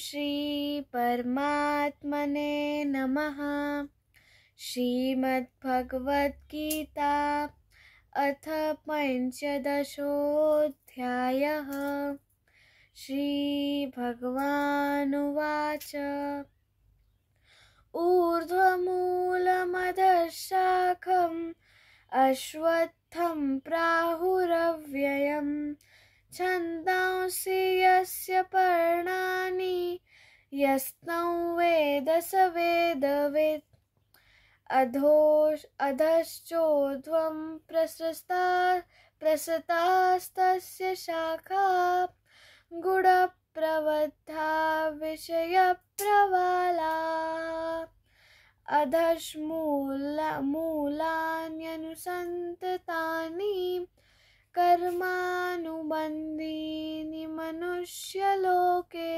श्री परमात्मने नमः श्रीमद्भगवद्गीता अथ पञ्चदशोऽध्यायः श्रीभगवानुवाच ऊर्ध्वमूलमदशाखम् अश्वत्थं प्राहुरव्ययम् छन्दांसि यस्य पर्णानि यस्तौ वेद स वेदवित् अधोश् अधश्चोध्वं प्रसृता प्रसृतास्तस्य शाखा गुणप्रबद्धा विषयप्रवाला अधश्मूल मूलान्यनुसन्ततानि मनुष्यलोके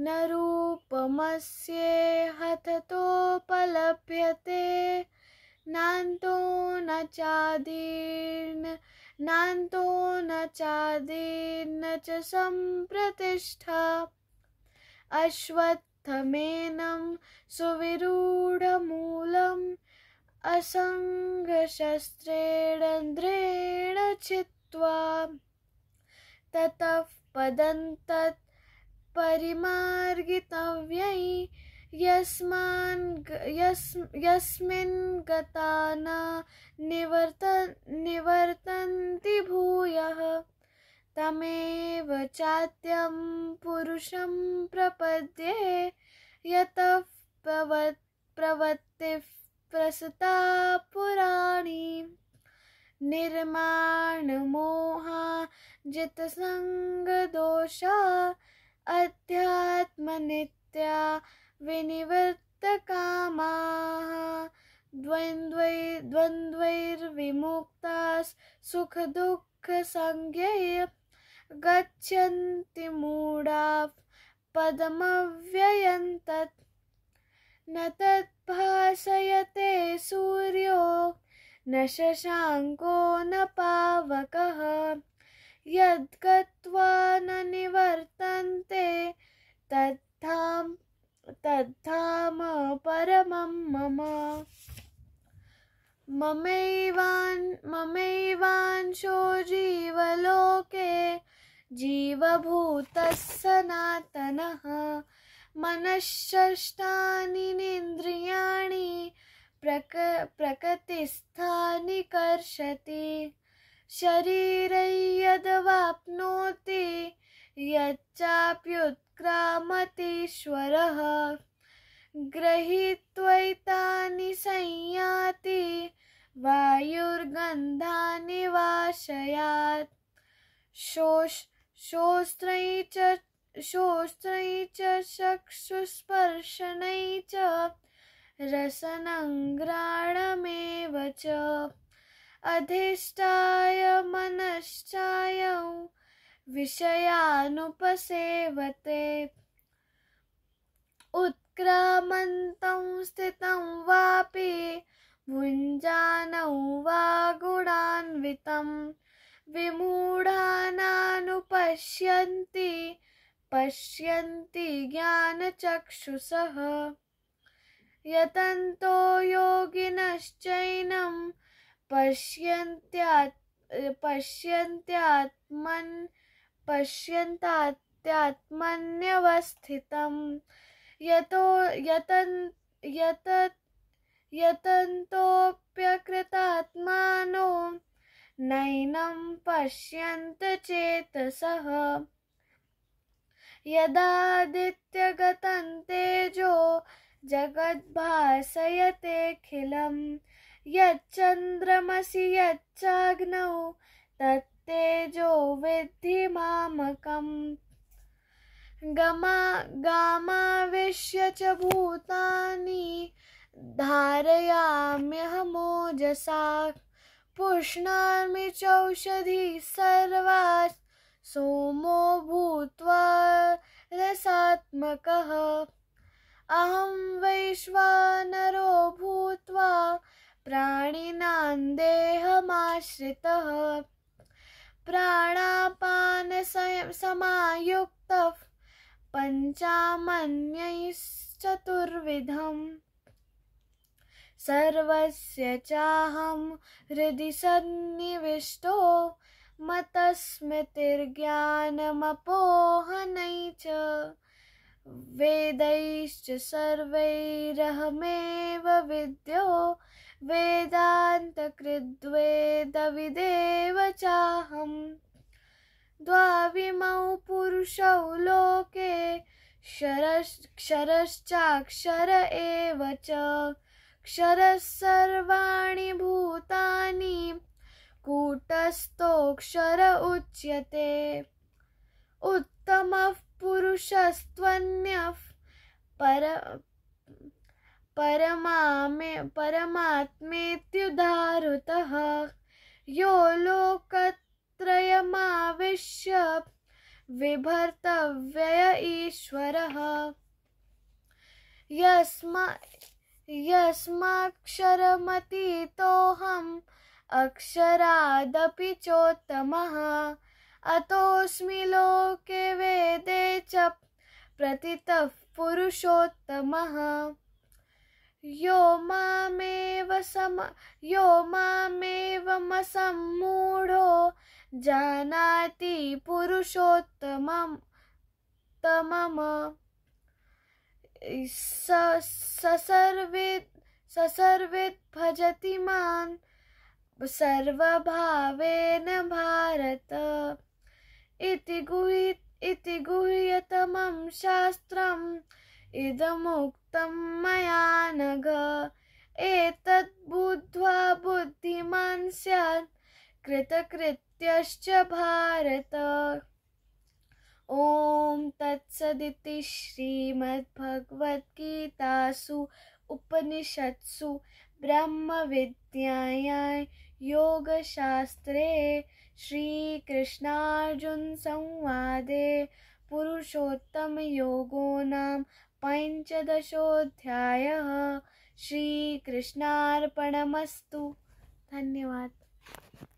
न रूपमस्येहततोपलभ्यते नान्तो न चादीर्न नान्तो न चादीर्न च सम्प्रतिष्ठा अश्वत्थमेनं सुविरूढमूलम् असङ्गशस्त्रेण द्रेण छित्त्वा ततः पद तत् परिमार्गितव्यै यस्मान् यस् यस्मिन् निवर्त निवर्तन्ति भूयः तमेव चात्यं पुरुषं प्रपद्ये यतः प्रवत् प्रवृत्ति प्रसृता पुराणी निर्माण मोहा जित संग दोषा अध्यात्म नित्या विनिवृत्त कामा द्वन्द्वै द्वन्द्वैर्विमुक्तास् सुख दुःख संज्ञै गच्छन्ति मूढाः पदमव्ययन्तत् न तद्भासयते सूर्यो न शशाङ्को न पावकः यद्गत्वा न निवर्तन्ते तद्धाम तद्धाम परमं मम ममैवान् ममैवांशो जीवलोके जीवभूतः सनातनः मनःषष्ठानीन्द्रियाणि प्रक प्रकृतिस्थानिकर्षति यद्वाप्नोति यच्चाप्युत्क्रामतीश्वरः गृहीत्वैतानि संयाति वायुर्गन्धानि वाशयात् शोष शोस्त्रै च शोस्त्रै च चक्षुस्पर्शनै च रसनङ्ग्राणमेव च अधिष्ठाय मनश्चाय विषयानुपसेवते उत्क्रामन्तं स्थितं वापि भुञ्जानौ वा गुणान्वितं विमूढानानुपश्यन्ति पश्यन्ति ज्ञानचक्षुषः यतन्तो योगिनश्चैनं पश्यन्त्यात् पश्यन्त्यात्मन् पश्यन्तात्यात्मन्यवस्थितं यतो यतन् यत यतन्तोऽप्यकृतात्मानो नैनं पश्यन्त चेतसः यदादित्यगतं तेजो जगद्भासयतेऽखिलं यच्चन्द्रमसि यच्चाग्नौ तत्तेजो विद्धि मामकम् गमा गामाविश्य च भूतानि धारयाम्यहमोजसा पुष्णामि चौषधि सर्वा सोमो भूत्वा रसात्मकः अहम वैश्वानरो भूत्वा प्राणिनां देहमाश्रितः प्राणापानसमायुक्तः पञ्चामन्यैश्चतुर्विधम् सर्वस्य चाहं हृदि सन्निविष्टो मतस्मृतिर्ज्ञानमपोहनै च वेदैश्च सर्वैरहमेव विद्यो वेदान्तकृद्वेदविदेव चाहम् द्वाविमौ पुरुषौ लोके क्षरश्चाक्षर एव च क्षरः सर्वाणि भूतानि कूटस्थोऽक्षर उच्यते उत्तमः पुरुषस्त्वन्यः पर परमामे परमात्मेत्युदाहृतः यो लोकत्रयमाविश्य विभर्तव्यय ईश्वरः यस्मा यस्माक्षरमतीतोऽहम् अक्षरादपि चोत्तमः अतोस्मिलोके वेदे च प्रतितः पुरुषोत्तमः यो मामेव सम यो मामेवमसम्मूढो जानाति पुरुषोत्तमं तमम् स ससर्वित् ससर्वित् भजति मान् सर्वभावेन भारत इति गुहित इति गुह्यतमं शास्त्रम् इदमुक्तं मया नघ एतद् बुद्ध्वा बुद्धिमान् स्यात् कृतकृत्यश्च भारत ॐ तत्सदिति श्रीमद्भगवद्गीतासु उपनिषत्सु ब्रह्मविद्यायां योगशास्त्रे पुरुषोत्तम योगो नाम पञ्चदशोऽध्यायः श्रीकृष्णार्पणमस्तु धन्यवाद